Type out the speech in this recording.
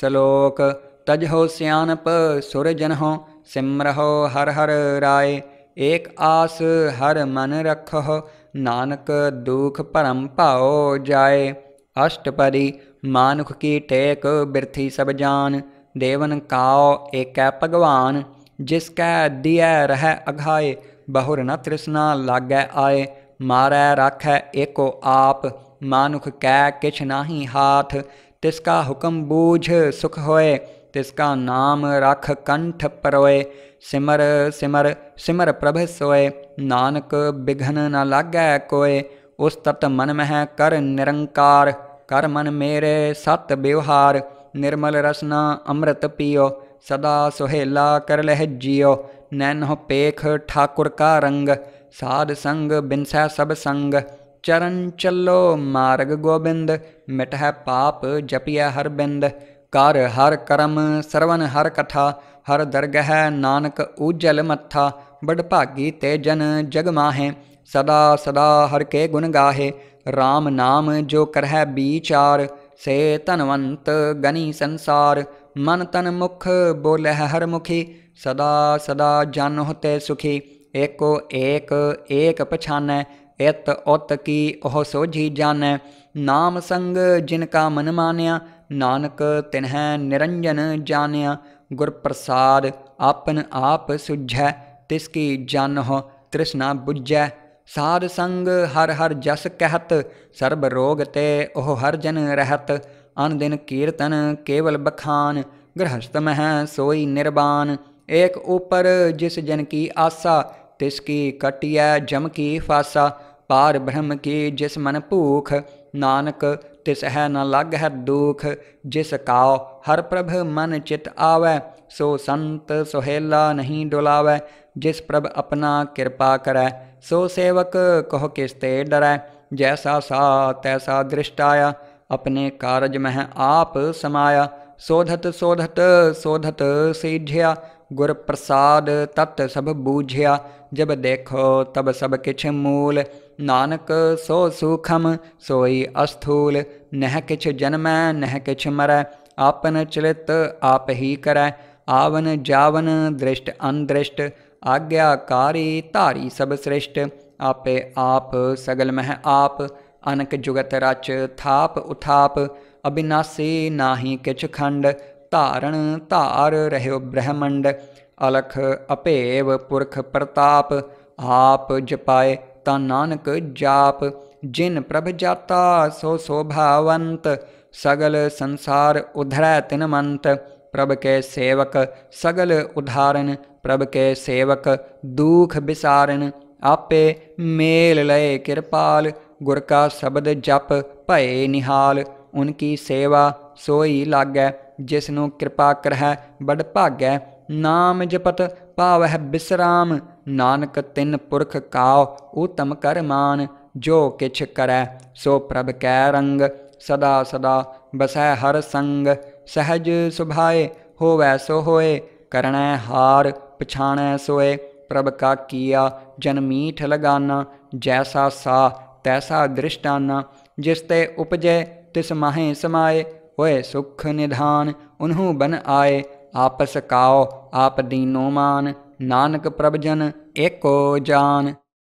सलोक तज हो सियानप सुर जन हो सिमरहो हर हर राय एक आस हर मन रखो नानक दुख परम पाओ जाए अष्टपदी मानुख की टेक बिरथी सब जान देवन काओ एक भगवान जिसकै दिय रह अघाए बहुर न तृष्णा लागै आए मारै राख एको आप मानुख कै किछ नाही हाथ तिसका हुक्म बूझ सुख होए तिसका नाम रख कंठ परोए सिमर सिमर सिमर प्रभ सोए नानक बिघन न लागै कोय उस तत मन मह कर निरंकार कर मन मेरे सत व्यवहार निर्मल रसना अमृत पियो सदा सुहेला कर लह जियो नैन पेख ठाकुर का रंग साध संग बिनसै सब संग चरण चलो मार्ग गोविंद मिट है पाप जपिया हर बिंद कर हर करम सरवन हर कथा हर दरगह नानक उजल मत्था बडभागी ते जन जग माहे सदा सदा हर के गुण गाहे राम नाम जो करह बीचार से तनवंत गनी संसार मन तन मुख बोलह हर मुखी सदा सदा जन होते सुखी एको एक एक पछाने इत उत की ओह सोझी जान नाम संग जिनका मन मानिया नानक तिन्ह निरंजन जानिया प्रसाद आपन आप सुझै तिसकी जान हो तृष्णा बुझै साध संग हर हर जस कहत सर्ब रोग ते ओह हर जन रहत अन दिन कीर्तन केवल बखान गृहस्थ मह सोई निर्बान एक ऊपर जिस जन की आसा तिसकी कटिय जम की फासा पार ब्रह्म के जिस मन भूख नानक तिस है न लग है दुख जिस काओ हर प्रभ मन चित आवै सो संत सोहेला नहीं डुलावै जिस प्रभ अपना कृपा करै सो सेवक किस किसते डरै जैसा सा तैसा दृष्टाया अपने कारज मह आप समाया शोधत शोधत शोधत सीझया गुर प्रसाद तत् सब बूझया जब देखो तब सब किछ मूल नानक सो सूखम सोई अस्थूल नह किछ जन्मै नह किछ मरै आपन चलित आप ही करै आवन जावन दृष्ट अनदृष्ट आज्ञाकारी धारी सब सृष्ट आपे आप सगल मह आप अनक जुगत रच थाप उथाप अविनाशी नाही किछ खंड तारण तार रहो ब्रह्मंड अलख अपेव पुरख प्रताप आप जपाए त नानक जाप जिन प्रभ जाता सो सोभावंत सगल संसार उधर तिन मंत प्रभ के सेवक सगल उधारण प्रभ के सेवक दुख बिसारण आपे मेल लय कृपाल गुर का शब्द जप भय निहाल उनकी सेवा सोई लागै ਜਿਸ ਨੂੰ ਕਿਰਪਾ ਕਰਹਿ ਬੜ ਭਾਗੈ ਨਾਮ ਜਪਤ ਭਾਵਹਿ ਬਿਸਰਾਮ ਨਾਨਕ ਤਿੰਨ ਪੁਰਖ ਕਾਉ ਊਤਮ ਕਰਮਾਨ ਜੋ ਕਿਛ ਕਰੈ ਸੋ ਪ੍ਰਭ ਕੈ ਰੰਗ ਸਦਾ ਸਦਾ ਬਸੈ ਹਰ ਸੰਗ ਸਹਜ ਸੁਭਾਏ ਹੋਵੈ ਸੋ ਹੋਏ ਕਰਣੈ ਹਾਰ ਪਛਾਣੈ ਸੋਏ ਪ੍ਰਭ ਕਾ ਕੀਆ ਜਨ ਮੀਠ ਲਗਾਨਾ ਜੈਸਾ ਸਾ ਤੈਸਾ ਦ੍ਰਿਸ਼ਟਾਨਾ ਜਿਸ ਤੇ ਉਪਜੈ ਤਿਸ ਮਾਹੇ ਸਮਾਏ ਹੋਏ ਸੁਖ ਨਿਧਾਨ ਉਨਹੂ ਬਨ ਆਏ ਆਪਸ ਕਾਓ ਆਪ ਦੀਨੋ ਮਾਨ ਨਾਨਕ ਪ੍ਰਭ ਜਨ ਏਕੋ ਜਾਨ